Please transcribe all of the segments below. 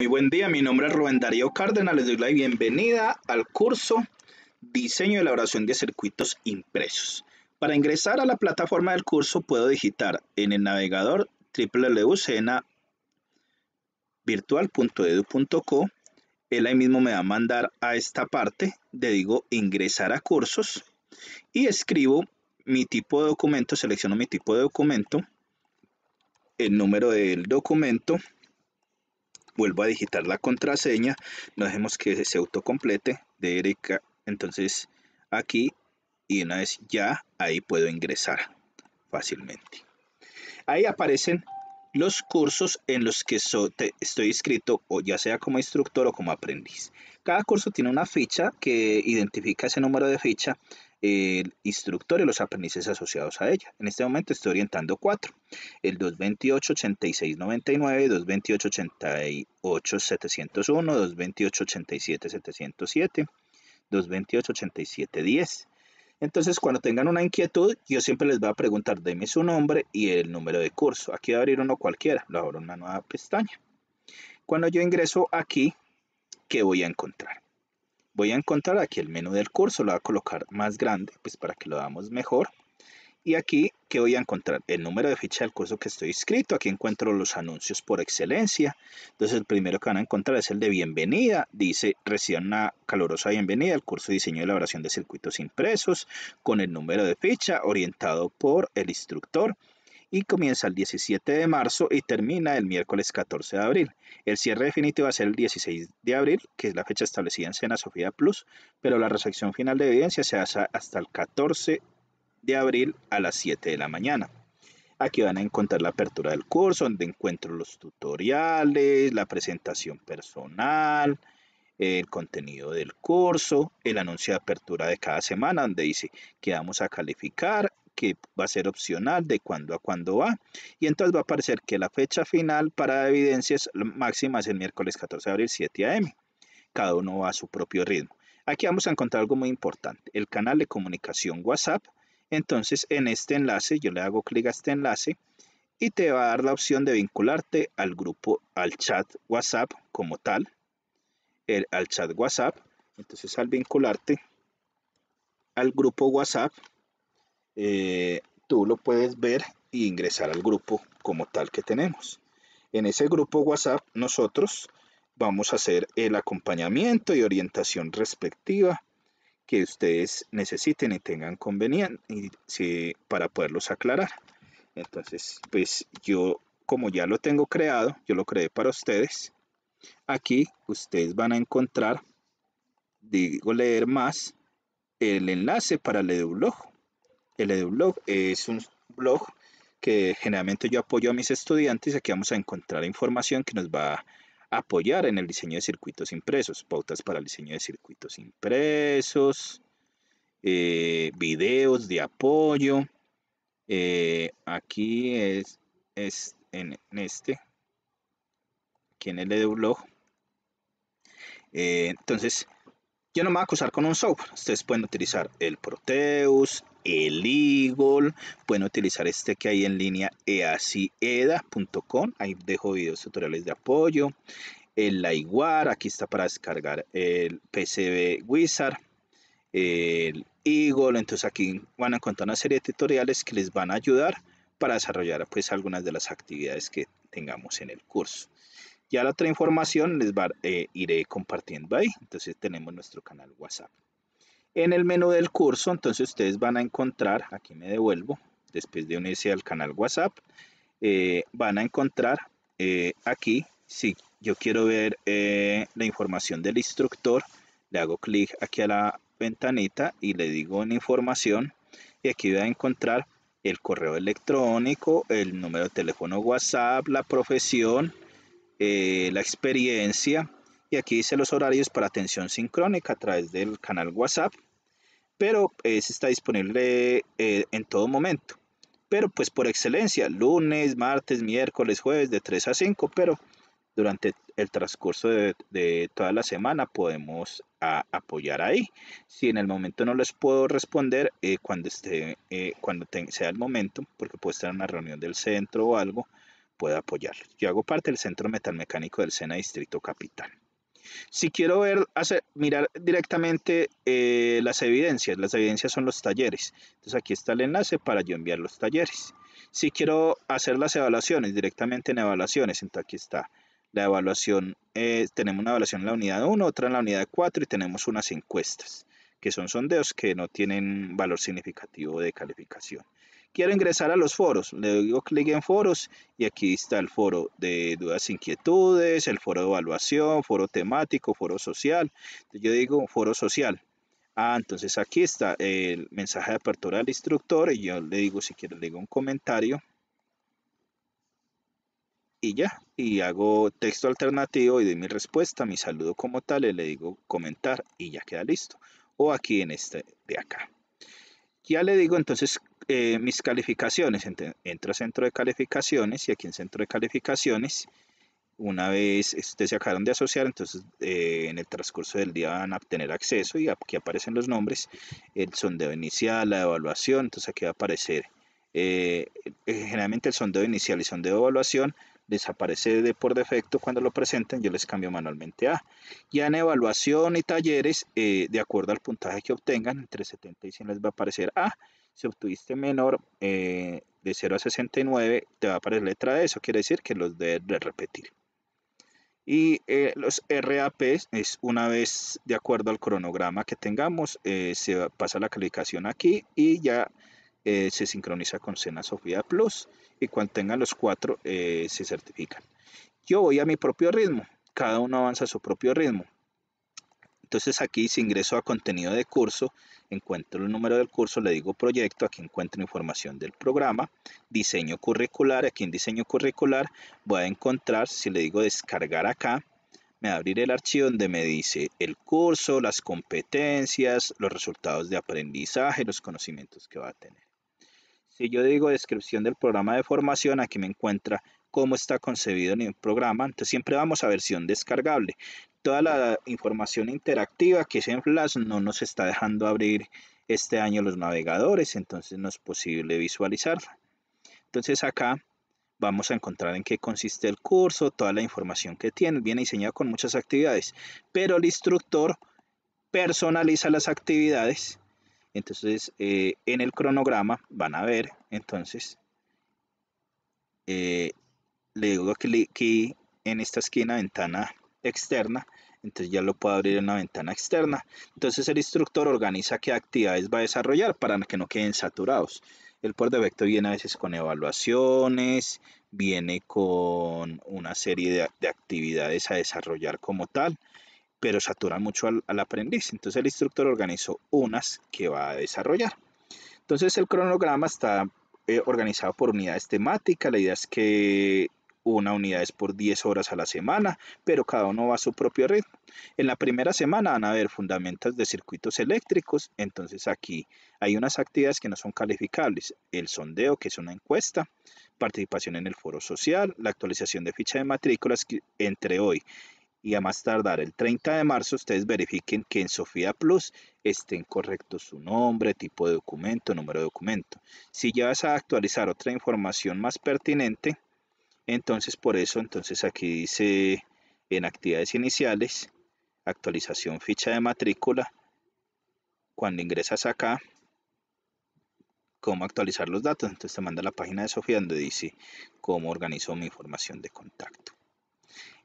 Muy buen día, mi nombre es Rubén Darío Cárdenas, les doy la bienvenida al curso Diseño y Elaboración de Circuitos Impresos. Para ingresar a la plataforma del curso puedo digitar en el navegador www.cenavirtual.edu.co Él ahí mismo me va a mandar a esta parte, le digo ingresar a cursos y escribo mi tipo de documento, selecciono mi tipo de documento, el número del documento, vuelvo a digitar la contraseña, no dejemos que se autocomplete de Erika, entonces aquí y una vez ya ahí puedo ingresar fácilmente. Ahí aparecen los cursos en los que estoy inscrito o ya sea como instructor o como aprendiz. Cada curso tiene una ficha que identifica ese número de ficha el instructor y los aprendices asociados a ella. En este momento estoy orientando cuatro, el 228-8699, 228-88-701, 228-87-707, 228 10 Entonces, cuando tengan una inquietud, yo siempre les voy a preguntar, deme su nombre y el número de curso. Aquí va a abrir uno cualquiera, lo abro en una nueva pestaña. Cuando yo ingreso aquí, ¿qué voy a encontrar? voy a encontrar aquí el menú del curso, lo voy a colocar más grande, pues para que lo veamos mejor. Y aquí, que voy a encontrar? El número de ficha del curso que estoy inscrito. Aquí encuentro los anuncios por excelencia. Entonces, el primero que van a encontrar es el de bienvenida. Dice, reciban una calurosa bienvenida al curso de diseño y elaboración de circuitos impresos con el número de ficha orientado por el instructor y comienza el 17 de marzo y termina el miércoles 14 de abril. El cierre definitivo va a ser el 16 de abril, que es la fecha establecida en Sena Sofía Plus, pero la recepción final de evidencia se hace hasta el 14 de abril a las 7 de la mañana. Aquí van a encontrar la apertura del curso, donde encuentro los tutoriales, la presentación personal, el contenido del curso, el anuncio de apertura de cada semana, donde dice que vamos a calificar que va a ser opcional de cuando a cuando va. Y entonces va a aparecer que la fecha final para evidencias máximas es el miércoles 14 de abril 7 am. Cada uno va a su propio ritmo. Aquí vamos a encontrar algo muy importante, el canal de comunicación WhatsApp. Entonces en este enlace, yo le hago clic a este enlace y te va a dar la opción de vincularte al grupo, al chat WhatsApp como tal, el, al chat WhatsApp. Entonces al vincularte al grupo WhatsApp, eh, tú lo puedes ver e ingresar al grupo como tal que tenemos. En ese grupo WhatsApp nosotros vamos a hacer el acompañamiento y orientación respectiva que ustedes necesiten y tengan conveniente para poderlos aclarar. Entonces, pues yo, como ya lo tengo creado, yo lo creé para ustedes. Aquí ustedes van a encontrar, digo leer más, el enlace para un ojo el EduBlog es un blog que generalmente yo apoyo a mis estudiantes. Aquí vamos a encontrar información que nos va a apoyar en el diseño de circuitos impresos, pautas para el diseño de circuitos impresos, eh, videos de apoyo. Eh, aquí es, es en, este, aquí en el EduBlog. Eh, entonces, yo no me voy a acusar con un software. Ustedes pueden utilizar el Proteus, el Eagle. Pueden utilizar este que hay en línea easieda.com, Ahí dejo videos tutoriales de apoyo. El Laiguar, aquí está para descargar el PCB Wizard. El Eagle, entonces aquí van a encontrar una serie de tutoriales que les van a ayudar para desarrollar pues algunas de las actividades que tengamos en el curso. Ya la otra información les va, eh, iré compartiendo ahí. Entonces tenemos nuestro canal WhatsApp. En el menú del curso, entonces ustedes van a encontrar, aquí me devuelvo, después de unirse al canal WhatsApp, eh, van a encontrar eh, aquí, si yo quiero ver eh, la información del instructor, le hago clic aquí a la ventanita y le digo en información y aquí voy a encontrar el correo electrónico, el número de teléfono WhatsApp, la profesión, la experiencia, y aquí dice los horarios para atención sincrónica a través del canal WhatsApp, pero está disponible eh, en todo momento. Pero pues por excelencia, lunes, martes, miércoles, jueves de 3 a 5, pero durante el transcurso de, toda la semana podemos apoyar ahí. Si en el momento no les puedo responder, eh, cuando, esté, eh, cuando sea el momento, porque puede estar en una reunión del centro o algo, puedo apoyar. Yo hago parte del Centro Metalmecánico del SENA Distrito Capital. Si quiero ver, mirar directamente eh, las evidencias, las evidencias son los talleres. Entonces aquí está el enlace para yo enviar los talleres. Si quiero hacer las evaluaciones directamente en evaluaciones, entonces aquí está la evaluación. Eh, tenemos una evaluación en la unidad 1, otra en la unidad 4 y tenemos unas encuestas, que son sondeos que no tienen valor significativo de calificación quiero ingresar a los foros. Le digo clic en foros y aquí está el foro de dudas e inquietudes, el foro de evaluación, foro temático, foro social. yo digo foro social. Ah, entonces aquí está el mensaje de apertura al instructor y yo le digo, si quiero, le digo un comentario. Y ya, y hago texto alternativo y doy mi respuesta, mi saludo como tal, y le digo comentar y ya queda listo. O aquí en este de acá. Ya le digo entonces eh, mis calificaciones. Entro a centro de calificaciones y aquí en centro de calificaciones, una vez ustedes se acabaron de asociar, entonces eh, en el transcurso del día van a obtener acceso y aquí aparecen los nombres, el sondeo inicial, la evaluación, entonces aquí va a aparecer. Eh, generalmente el sondeo inicial y sondeo de evaluación Desaparece de por defecto cuando lo presenten, yo les cambio manualmente a. Ya en evaluación y talleres, de acuerdo al puntaje que obtengan, entre 70 y 100 les va a aparecer A si obtuviste menor eh, de 0 a 69, te va a aparecer letra de Eso quiere decir que los debes de repetir. Y eh, los RAP es una vez de acuerdo al cronograma que tengamos, eh, se pasa la calificación aquí y ya se sincroniza con Sena Sofía Plus. Y cuando tengan los cuatro, se certifican. Yo voy a mi propio ritmo, cada uno avanza a su propio ritmo. Entonces aquí si ingreso a contenido de curso, encuentro el número del curso, le digo proyecto, aquí encuentro información del programa, diseño curricular, aquí en diseño curricular voy a encontrar, si le digo descargar acá, me va a abrir el archivo donde me dice el curso, las competencias, los resultados de aprendizaje, los conocimientos que va a tener. Si yo digo descripción del programa de formación, aquí me encuentra cómo está concebido en el programa. Entonces siempre vamos a versión descargable. Toda la información interactiva que es en Flash no nos está dejando abrir este año los navegadores, entonces no es posible visualizarla. Entonces acá vamos a encontrar en qué consiste el curso, toda la información que tiene, viene diseñado con muchas actividades, pero el instructor personaliza las actividades, entonces eh, en el cronograma van a ver entonces eh, le digo aquí, en esta esquina ventana externa entonces ya lo puedo abrir en una ventana externa. Entonces el instructor organiza qué actividades va a desarrollar para que no queden saturados. El por defecto viene a veces con evaluaciones, viene con una serie de, actividades a desarrollar como tal, pero satura mucho al, aprendiz. Entonces el instructor organizó unas que va a desarrollar. Entonces el cronograma está eh, organizado por unidades temáticas. La idea es que una unidad es por 10 horas a la semana, pero cada uno va a su propio ritmo. En la primera semana van a haber fundamentos de circuitos eléctricos, entonces aquí hay unas actividades que no son calificables, el sondeo, que es una encuesta, participación en el foro social, la actualización de ficha de matrículas entre hoy y a más tardar el 30 de marzo ustedes verifiquen que en Sofía Plus estén correctos su nombre, tipo de documento, número de documento. Si ya vas a actualizar otra información más pertinente, entonces, por eso, entonces aquí dice en actividades iniciales, actualización ficha de matrícula. Cuando ingresas acá, cómo actualizar los datos. Entonces te manda a la página de Sofía donde dice cómo organizo mi información de contacto.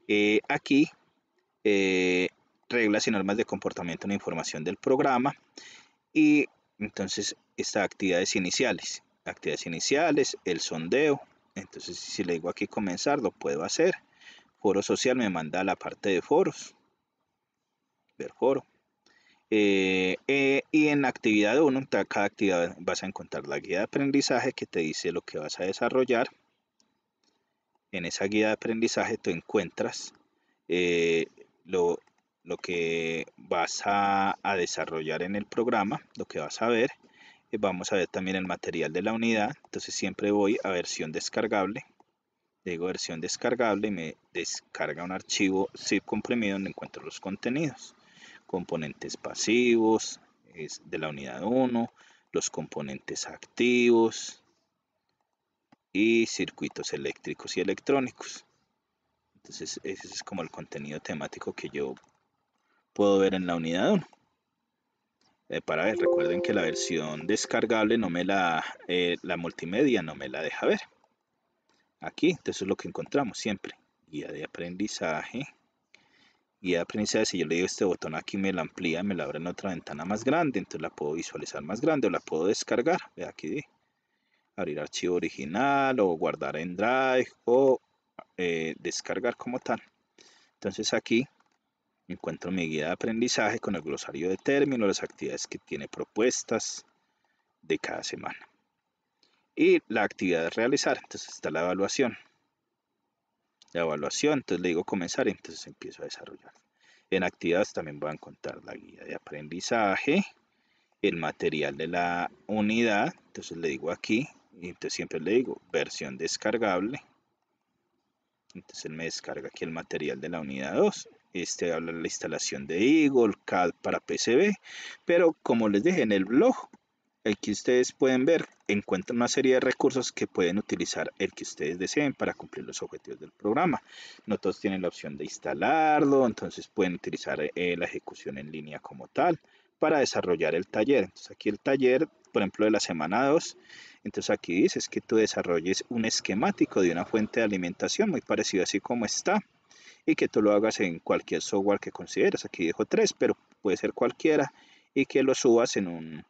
Eh, aquí, eh, reglas y normas de comportamiento en información del programa. Y entonces estas actividades iniciales. Actividades iniciales, el sondeo, entonces, si le digo aquí comenzar, lo puedo hacer. Foro social me manda la parte de foros. Ver foro. Eh, eh, y en actividad 1, cada actividad vas a encontrar la guía de aprendizaje que te dice lo que vas a desarrollar. En esa guía de aprendizaje tú encuentras eh, lo, que vas a, a desarrollar en el programa, lo que vas a ver. Eh, vamos a ver también el material de la unidad. Entonces siempre voy a versión descargable. Le digo versión descargable y me descarga un archivo zip comprimido donde encuentro los contenidos. Componentes pasivos es de la unidad 1, los componentes activos y circuitos eléctricos y electrónicos. Entonces ese es como el contenido temático que yo puedo ver en la unidad 1. Eh, para ver. Recuerden que la versión descargable no me la, eh, la multimedia no me la deja ver. Aquí, entonces es lo que encontramos siempre. Guía de aprendizaje. Guía de aprendizaje, si yo le digo este botón aquí me la amplía, me la abre en otra ventana más grande, entonces la puedo visualizar más grande o la puedo descargar. Ve aquí, abrir archivo original o guardar en Drive o eh, descargar como tal. Entonces aquí Encuentro mi guía de aprendizaje con el glosario de términos, las actividades que tiene propuestas de cada semana. Y la actividad de realizar, entonces está la evaluación. La evaluación, entonces le digo comenzar y entonces empiezo a desarrollar. En actividades también voy a encontrar la guía de aprendizaje, el material de la unidad, entonces le digo aquí, y entonces siempre le digo versión descargable. Entonces él me descarga aquí el material de la unidad 2 este habla de la instalación de Eagle, CAD para PCB, pero como les dije en el blog, aquí ustedes pueden ver, encuentran una serie de recursos que pueden utilizar el que ustedes deseen para cumplir los objetivos del programa. No todos tienen la opción de instalarlo, entonces pueden utilizar eh, la ejecución en línea como tal para desarrollar el taller. Entonces aquí el taller, por ejemplo, de la semana 2, entonces aquí dices que tú desarrolles un esquemático de una fuente de alimentación muy parecido así como está y que tú lo hagas en cualquier software que consideres. Aquí dejo tres, pero puede ser cualquiera y que lo subas en un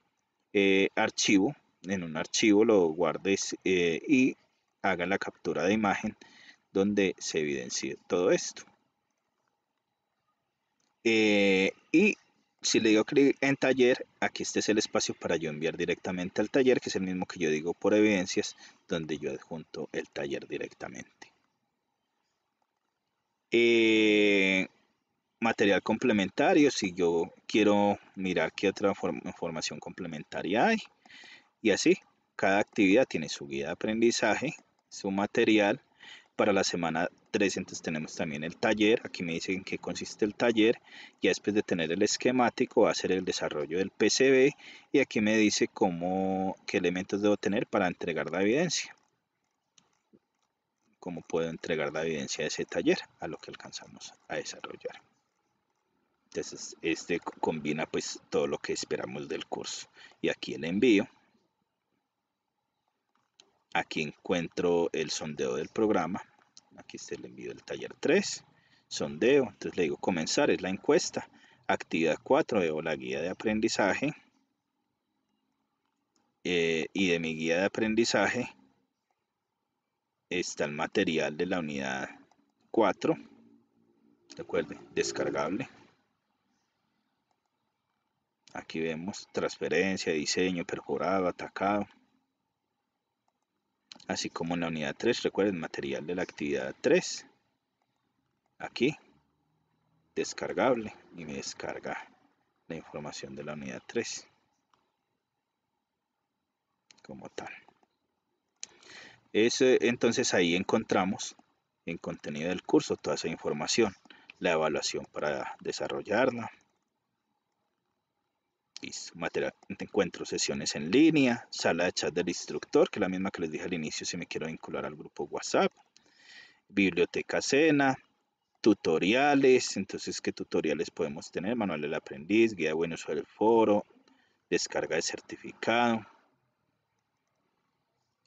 eh, archivo, en un archivo lo guardes eh, y haga la captura de imagen donde se evidencie todo esto. Eh, y si le digo clic en taller, aquí este es el espacio para yo enviar directamente al taller, que es el mismo que yo digo por evidencias, donde yo adjunto el taller directamente. Eh, material complementario, si yo quiero mirar qué otra información complementaria hay. Y así, cada actividad tiene su guía de aprendizaje, su material. Para la semana 3, entonces tenemos también el taller. Aquí me dicen en qué consiste el taller. Ya después de tener el esquemático, va a el desarrollo del PCB. Y aquí me dice cómo, qué elementos debo tener para entregar la evidencia cómo puedo entregar la evidencia de ese taller a lo que alcanzamos a desarrollar. Entonces, este combina pues todo lo que esperamos del curso. Y aquí el envío. Aquí encuentro el sondeo del programa. Aquí está el envío del taller 3. Sondeo. Entonces le digo comenzar, es la encuesta. Actividad 4, veo la guía de aprendizaje. Eh, y de mi guía de aprendizaje está el material de la unidad 4 recuerde descargable aquí vemos transferencia diseño perforado atacado así como en la unidad 3 recuerden material de la actividad 3 aquí descargable y me descarga la información de la unidad 3 como tal entonces ahí encontramos en contenido del curso toda esa información, la evaluación para desarrollarla, Material, encuentro sesiones en línea, sala de chat del instructor, que es la misma que les dije al inicio si me quiero vincular al grupo WhatsApp, biblioteca cena, tutoriales, entonces qué tutoriales podemos tener, manual del aprendiz, guía de buen uso del foro, descarga de certificado,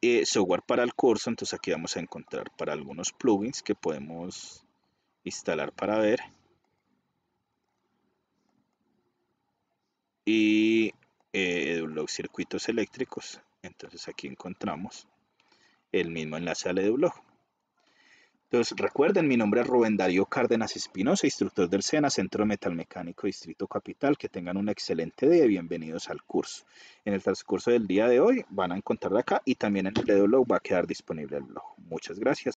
eh, software para el curso, entonces aquí vamos a encontrar para algunos plugins que podemos instalar para ver. Y eh, circuitos eléctricos, entonces aquí encontramos el mismo enlace al EduBlog. Entonces, recuerden, mi nombre es Rubén Darío Cárdenas Espinosa, instructor del SENA, Centro Metalmecánico Distrito Capital. Que tengan un excelente día y bienvenidos al curso. En el transcurso del día de hoy van a encontrar acá y también en el dedo blog va a quedar disponible el blog. Muchas gracias.